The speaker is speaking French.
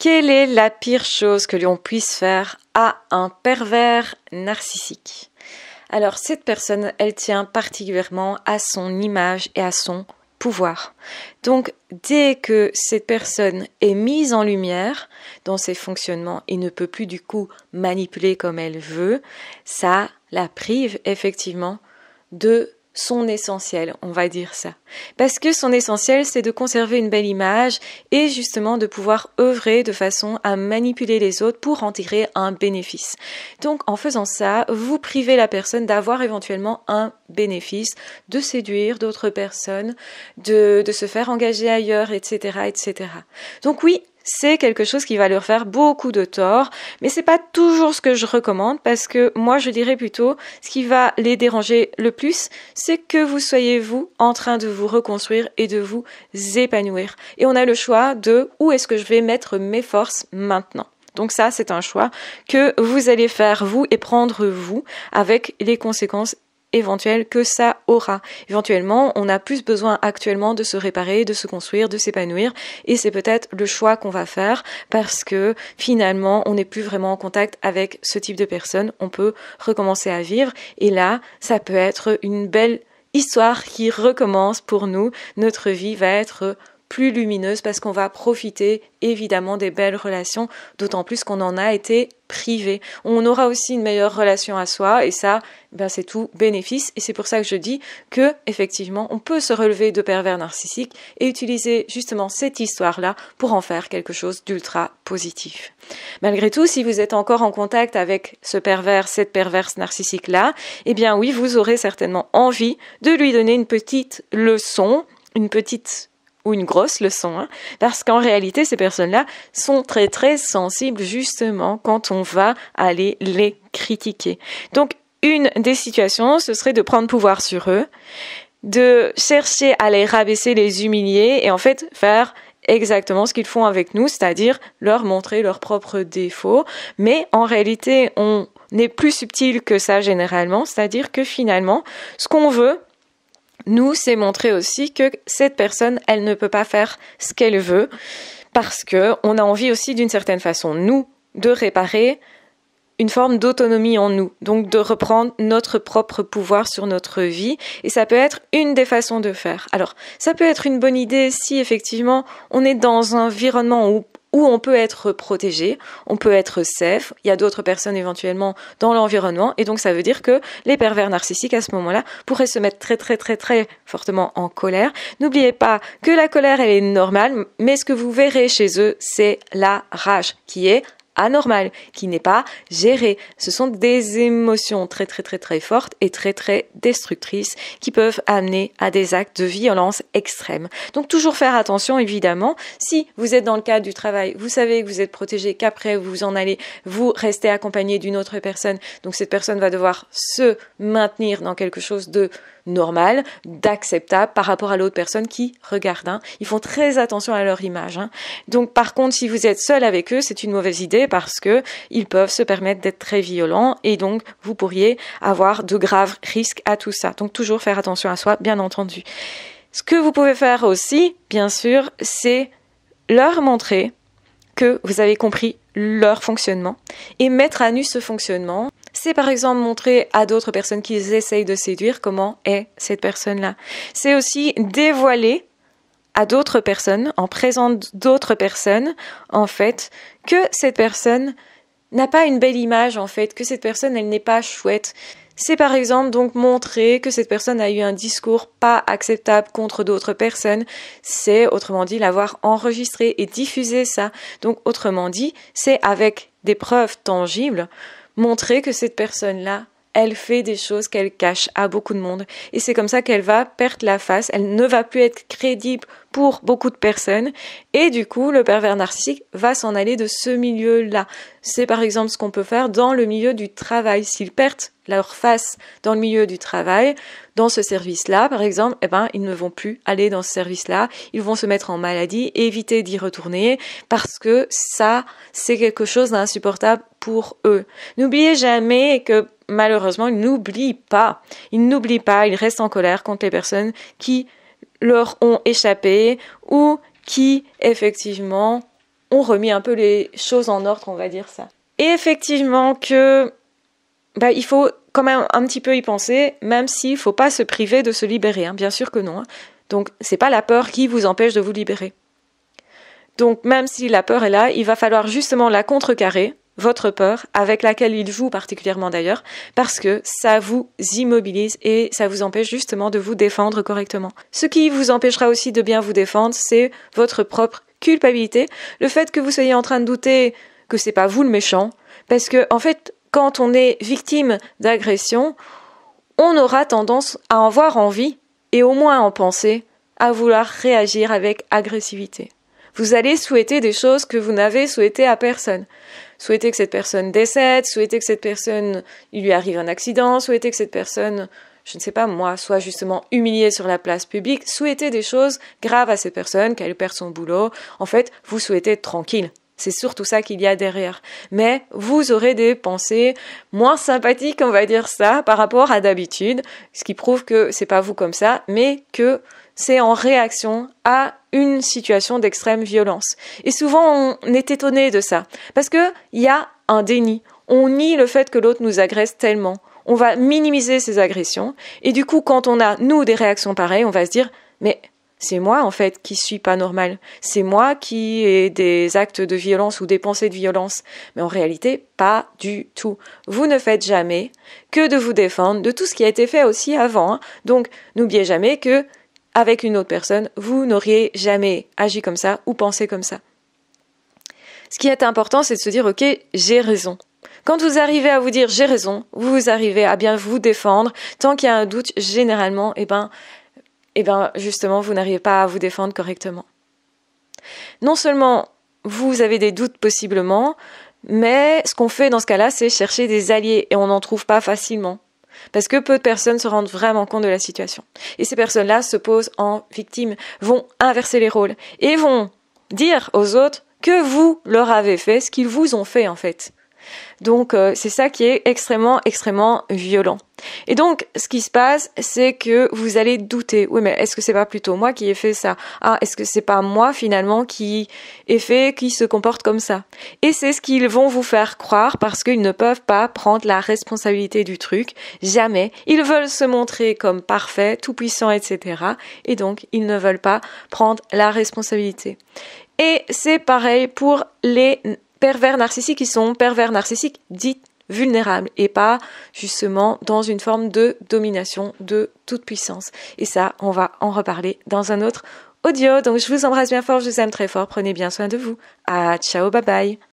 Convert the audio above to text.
Quelle est la pire chose que l'on puisse faire à un pervers narcissique Alors cette personne, elle tient particulièrement à son image et à son pouvoir. Donc dès que cette personne est mise en lumière dans ses fonctionnements et ne peut plus du coup manipuler comme elle veut, ça la prive effectivement de son essentiel, on va dire ça. Parce que son essentiel, c'est de conserver une belle image et justement de pouvoir œuvrer de façon à manipuler les autres pour en tirer un bénéfice. Donc en faisant ça, vous privez la personne d'avoir éventuellement un bénéfice, de séduire d'autres personnes, de, de se faire engager ailleurs, etc., etc. Donc oui, c'est quelque chose qui va leur faire beaucoup de tort, mais c'est pas toujours ce que je recommande parce que moi je dirais plutôt ce qui va les déranger le plus, c'est que vous soyez vous en train de vous reconstruire et de vous épanouir. Et on a le choix de où est-ce que je vais mettre mes forces maintenant. Donc ça, c'est un choix que vous allez faire vous et prendre vous avec les conséquences éventuel que ça aura. Éventuellement, on a plus besoin actuellement de se réparer, de se construire, de s'épanouir, et c'est peut-être le choix qu'on va faire parce que finalement, on n'est plus vraiment en contact avec ce type de personne, on peut recommencer à vivre, et là, ça peut être une belle histoire qui recommence pour nous, notre vie va être plus lumineuse parce qu'on va profiter évidemment des belles relations, d'autant plus qu'on en a été privé. On aura aussi une meilleure relation à soi et ça, ben c'est tout bénéfice et c'est pour ça que je dis que effectivement on peut se relever de pervers narcissiques et utiliser justement cette histoire-là pour en faire quelque chose d'ultra positif. Malgré tout, si vous êtes encore en contact avec ce pervers, cette perverse narcissique-là, eh bien oui, vous aurez certainement envie de lui donner une petite leçon, une petite ou une grosse leçon, hein, parce qu'en réalité, ces personnes-là sont très très sensibles justement quand on va aller les critiquer. Donc, une des situations, ce serait de prendre pouvoir sur eux, de chercher à les rabaisser, les humilier, et en fait faire exactement ce qu'ils font avec nous, c'est-à-dire leur montrer leurs propres défauts. Mais en réalité, on n'est plus subtil que ça généralement, c'est-à-dire que finalement, ce qu'on veut, nous, c'est montrer aussi que cette personne, elle ne peut pas faire ce qu'elle veut parce que on a envie aussi d'une certaine façon, nous, de réparer une forme d'autonomie en nous, donc de reprendre notre propre pouvoir sur notre vie, et ça peut être une des façons de faire. Alors, ça peut être une bonne idée si effectivement on est dans un environnement où où on peut être protégé, on peut être safe, il y a d'autres personnes éventuellement dans l'environnement, et donc ça veut dire que les pervers narcissiques à ce moment-là pourraient se mettre très très très très fortement en colère. N'oubliez pas que la colère elle est normale, mais ce que vous verrez chez eux, c'est la rage, qui est anormal, qui n'est pas géré. Ce sont des émotions très très très très fortes et très très destructrices qui peuvent amener à des actes de violence extrême. Donc toujours faire attention évidemment. Si vous êtes dans le cadre du travail, vous savez que vous êtes protégé, qu'après vous en allez, vous restez accompagné d'une autre personne. Donc cette personne va devoir se maintenir dans quelque chose de normal, d'acceptable par rapport à l'autre personne qui regarde. Hein. Ils font très attention à leur image. Hein. Donc par contre, si vous êtes seul avec eux, c'est une mauvaise idée parce qu'ils peuvent se permettre d'être très violents et donc vous pourriez avoir de graves risques à tout ça. Donc toujours faire attention à soi, bien entendu. Ce que vous pouvez faire aussi, bien sûr, c'est leur montrer que vous avez compris leur fonctionnement et mettre à nu ce fonctionnement c'est par exemple montrer à d'autres personnes qu'ils essayent de séduire comment est cette personne-là. C'est aussi dévoiler à d'autres personnes, en présence d'autres personnes, en fait, que cette personne n'a pas une belle image, en fait, que cette personne, elle n'est pas chouette. C'est par exemple donc montrer que cette personne a eu un discours pas acceptable contre d'autres personnes. C'est autrement dit l'avoir enregistré et diffusé ça. Donc autrement dit, c'est avec des preuves tangibles montrer que cette personne-là, elle fait des choses qu'elle cache à beaucoup de monde. Et c'est comme ça qu'elle va perdre la face, elle ne va plus être crédible pour beaucoup de personnes. Et du coup, le pervers narcissique va s'en aller de ce milieu-là. C'est par exemple ce qu'on peut faire dans le milieu du travail. S'ils perdent leur face dans le milieu du travail, dans ce service-là, par exemple, eh ben, ils ne vont plus aller dans ce service-là. Ils vont se mettre en maladie, éviter d'y retourner parce que ça, c'est quelque chose d'insupportable pour eux. N'oubliez jamais que malheureusement, ils n'oublient pas. Ils n'oublient pas, ils restent en colère contre les personnes qui leur ont échappé ou qui effectivement ont remis un peu les choses en ordre, on va dire ça. Et effectivement que bah, il faut quand même un petit peu y penser, même s'il ne faut pas se priver de se libérer, hein. bien sûr que non. Donc, hein. Donc c'est pas la peur qui vous empêche de vous libérer. Donc même si la peur est là, il va falloir justement la contrecarrer votre peur, avec laquelle il joue particulièrement d'ailleurs, parce que ça vous immobilise et ça vous empêche justement de vous défendre correctement. Ce qui vous empêchera aussi de bien vous défendre, c'est votre propre culpabilité, le fait que vous soyez en train de douter que c'est pas vous le méchant, parce que en fait, quand on est victime d'agression, on aura tendance à en voir envie et au moins en penser à vouloir réagir avec agressivité. Vous allez souhaiter des choses que vous n'avez souhaitées à personne. Souhaiter que cette personne décède, souhaiter que cette personne, il lui arrive un accident, souhaiter que cette personne, je ne sais pas moi, soit justement humiliée sur la place publique, souhaiter des choses graves à cette personne, qu'elle perde son boulot. En fait, vous souhaitez être tranquille. C'est surtout ça qu'il y a derrière. Mais vous aurez des pensées moins sympathiques, on va dire ça, par rapport à d'habitude, ce qui prouve que c'est pas vous comme ça, mais que c'est en réaction à une situation d'extrême violence. Et souvent, on est étonné de ça, parce qu'il y a un déni. On nie le fait que l'autre nous agresse tellement. On va minimiser ces agressions. Et du coup, quand on a, nous, des réactions pareilles, on va se dire, mais c'est moi en fait qui suis pas normal. C'est moi qui ai des actes de violence ou des pensées de violence. Mais en réalité, pas du tout. Vous ne faites jamais que de vous défendre de tout ce qui a été fait aussi avant. Hein. Donc, n'oubliez jamais que avec une autre personne, vous n'auriez jamais agi comme ça ou pensé comme ça. Ce qui est important, c'est de se dire, OK, j'ai raison. Quand vous arrivez à vous dire j'ai raison, vous arrivez à bien vous défendre. Tant qu'il y a un doute, généralement, eh ben, eh ben, justement, vous n'arrivez pas à vous défendre correctement. Non seulement vous avez des doutes possiblement, mais ce qu'on fait dans ce cas-là, c'est chercher des alliés et on n'en trouve pas facilement. Parce que peu de personnes se rendent vraiment compte de la situation. Et ces personnes-là se posent en victimes, vont inverser les rôles et vont dire aux autres que vous leur avez fait ce qu'ils vous ont fait en fait. Donc euh, c'est ça qui est extrêmement, extrêmement violent. Et donc, ce qui se passe, c'est que vous allez douter. Oui, mais est-ce que c'est pas plutôt moi qui ai fait ça Ah, est-ce que c'est pas moi finalement qui ai fait, qui se comporte comme ça Et c'est ce qu'ils vont vous faire croire parce qu'ils ne peuvent pas prendre la responsabilité du truc. Jamais. Ils veulent se montrer comme parfaits, tout puissants, etc. Et donc, ils ne veulent pas prendre la responsabilité. Et c'est pareil pour les pervers narcissiques. qui sont pervers narcissiques dites vulnérable et pas justement dans une forme de domination, de toute puissance. Et ça, on va en reparler dans un autre audio. Donc je vous embrasse bien fort, je vous aime très fort, prenez bien soin de vous. À ah, ciao, bye bye.